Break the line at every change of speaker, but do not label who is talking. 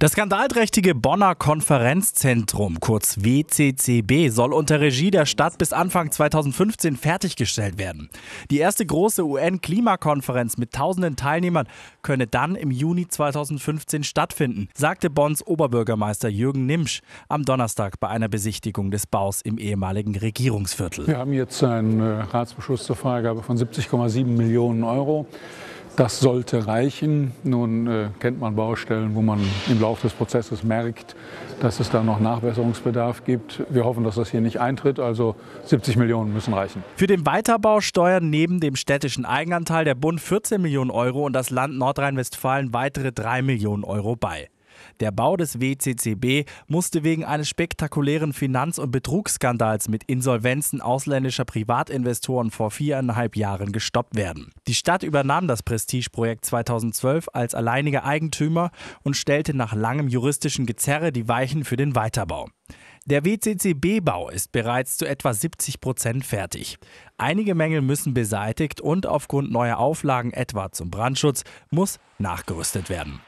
Das skandalträchtige Bonner Konferenzzentrum, kurz WCCB, soll unter Regie der Stadt bis Anfang 2015 fertiggestellt werden. Die erste große UN-Klimakonferenz mit tausenden Teilnehmern könne dann im Juni 2015 stattfinden, sagte Bonns Oberbürgermeister Jürgen Nimsch am Donnerstag bei einer Besichtigung des Baus im ehemaligen Regierungsviertel.
Wir haben jetzt einen äh, Ratsbeschluss zur Freigabe von 70,7 Millionen Euro. Das sollte reichen. Nun äh, kennt man Baustellen, wo man im Laufe des Prozesses merkt, dass es da noch Nachbesserungsbedarf gibt. Wir hoffen, dass das hier nicht eintritt. Also 70 Millionen müssen reichen.
Für den Weiterbau steuern neben dem städtischen Eigenanteil der Bund 14 Millionen Euro und das Land Nordrhein-Westfalen weitere 3 Millionen Euro bei. Der Bau des WCCB musste wegen eines spektakulären Finanz- und Betrugsskandals mit Insolvenzen ausländischer Privatinvestoren vor viereinhalb Jahren gestoppt werden. Die Stadt übernahm das Prestigeprojekt 2012 als alleiniger Eigentümer und stellte nach langem juristischen Gezerre die Weichen für den Weiterbau. Der WCCB-Bau ist bereits zu etwa 70 Prozent fertig. Einige Mängel müssen beseitigt und aufgrund neuer Auflagen, etwa zum Brandschutz, muss nachgerüstet werden.